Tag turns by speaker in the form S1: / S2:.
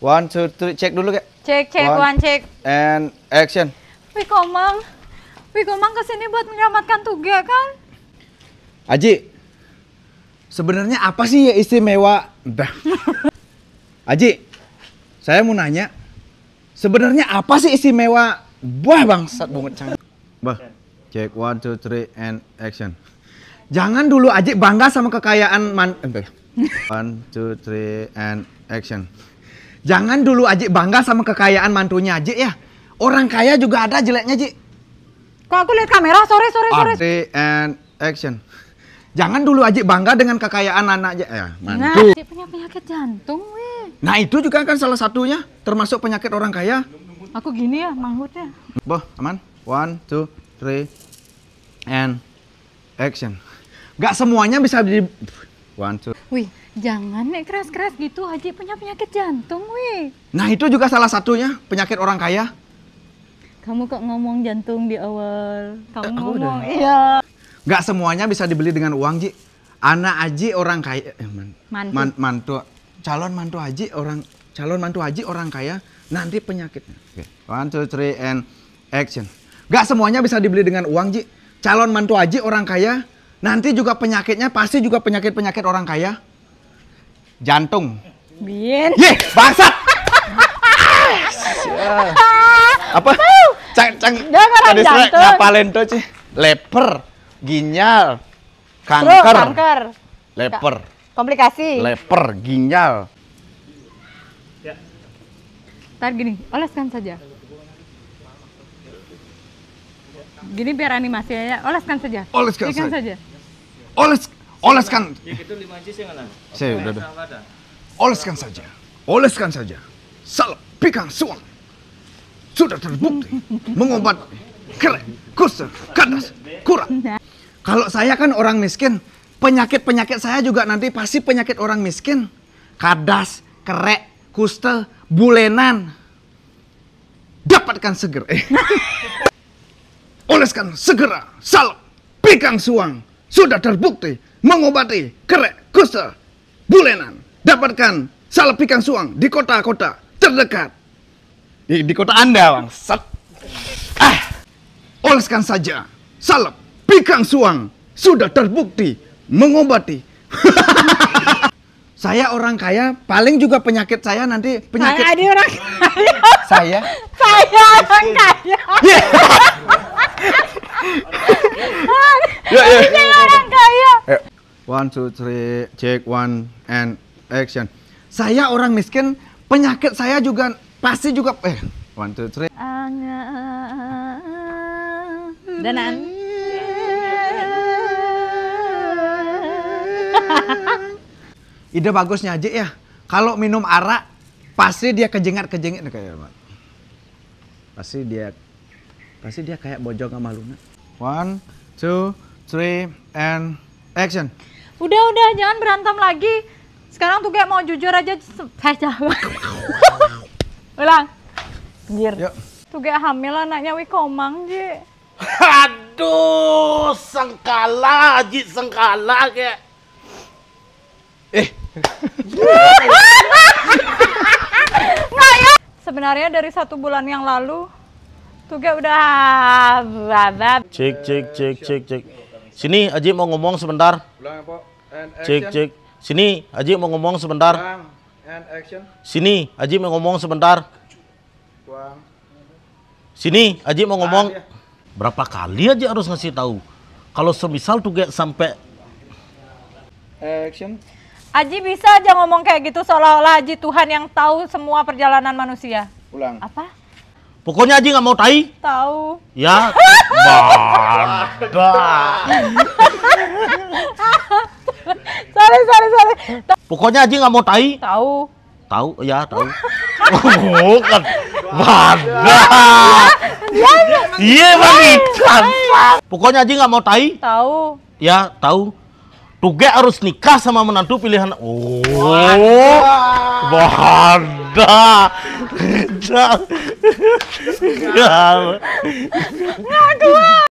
S1: One, two, three. Cek dulu, Kak. Cek, cek, one, one cek. And action. Wih, Komang. Wih, Komang kesini buat menyelamatkan Tuga, kan? Aji, sebenarnya apa sih ya istimewa? Aji, saya mau nanya, sebenarnya apa sih istimewa? Wah, bangsat banget cang. Bah, cek one, two, three, and action. Jangan dulu Aji bangga sama kekayaan man. One, two, three, and action. Jangan dulu Aji bangga sama kekayaan mantunya Aji ya. Orang kaya juga ada jeleknya Aji. Kok aku lihat kamera sore sore sore. Ready and action. Jangan dulu Aji bangga dengan kekayaan anaknya. Eh, ya, mantu. Nah, Aji
S2: punya penyakit jantung weh.
S1: Nah itu juga kan salah satunya. Termasuk penyakit orang kaya.
S2: Aku gini ya mangutnya.
S1: Boh, aman. One, two, three, and action. Gak semuanya bisa di... One, two.
S2: Wih, jangan nek keras-keras gitu Haji punya penyakit jantung, wih.
S1: Nah, itu juga salah satunya penyakit orang kaya. Kamu kok ngomong jantung di awal? Kamu eh, ngomong, udah. iya. Gak semuanya bisa dibeli dengan uang, Ji. Anak Haji orang kaya, eh, man, mantu. Man, mantu. Calon mantu Haji orang calon mantu Haji orang kaya nanti penyakitnya. Okay. One, two, three, and action. Gak semuanya bisa dibeli dengan uang, Ji. Calon mantu Haji orang kaya Nanti juga penyakitnya pasti juga penyakit-penyakit orang kaya. Jantung. Bien. Ye, bangsat.
S2: Apa? Cang cang. Tadi saya ngapalin
S1: tuh sih. Leper, ginjal, kanker. kanker. Leper. Komplikasi. Leper, ginjal. Ya. Ntar gini, oleskan saja. Gini biar animasi animasinya, ya. oleskan saja. Oleskan, saja.
S2: Oles oleskan. Saya ada
S1: Oleskan saja. Oleskan saja. Salep pikan suang. Sudah terbukti mengobat kerek, kusir, kandas, kurang. Kalau saya kan orang miskin, penyakit-penyakit saya juga nanti pasti penyakit orang miskin. Kadas, kerek, kuste, bulenan. Dapatkan segera. Oleskan segera salep pikang suang sudah terbukti mengobati kerek, kusta, bulenan. Dapatkan salep suang di kota-kota terdekat. Di, di kota Anda, Bang. Sat. Ah. Oleskan saja salep pikang suang sudah terbukti mengobati. saya orang kaya, paling juga penyakit saya nanti penyakit. Saya orang kaya. saya. Saya
S2: orang kaya. ya, ya.
S1: One, two, three, check one and action. Saya orang miskin, penyakit saya juga pasti juga eh one, two, three. Danan. Ide bagusnya aja ya. Kalau minum arak pasti dia kejengat-kejengat kayak Pasti dia pasti dia kayak bojong sama Luna. One, two, three, and action udah udah jangan berantem lagi sekarang tuh kayak mau jujur aja saya ulang anjir Yuk. Ya.
S2: tuh kayak hamil anaknya wikomang ji aduh sengkala ji sengkala kayak eh ya.
S1: sebenarnya dari satu bulan yang lalu tuh gak udah babab.
S2: Cek cek cek cek cek. Sini Aji mau ngomong sebentar.
S1: Pulang ya, Pak. Cek cek.
S2: Sini, Haji mau ngomong sebentar. Sini, Haji mau ngomong sebentar. Sini, Haji mau ngomong. Ya. Berapa kali aja harus ngasih tahu? Kalau semisal tuh kayak sampai action.
S1: Aji bisa aja ngomong kayak gitu seolah-olah Aji Tuhan yang tahu semua perjalanan manusia. Ulang. Apa?
S2: Pokoknya Aji nggak mau tahu Tahu. Ya. Bah. Pokoknya Aji nggak mau tahi. Tahu. Tahu, ya tahu. Bukan. Mana? Iya bang Pokoknya Aji nggak mau tai. Tahu. Ya tahu. Iya, Tuge oh, iya, iya. harus nikah sama menantu pilihan. Oh, Bahada. Jangan. Jangan.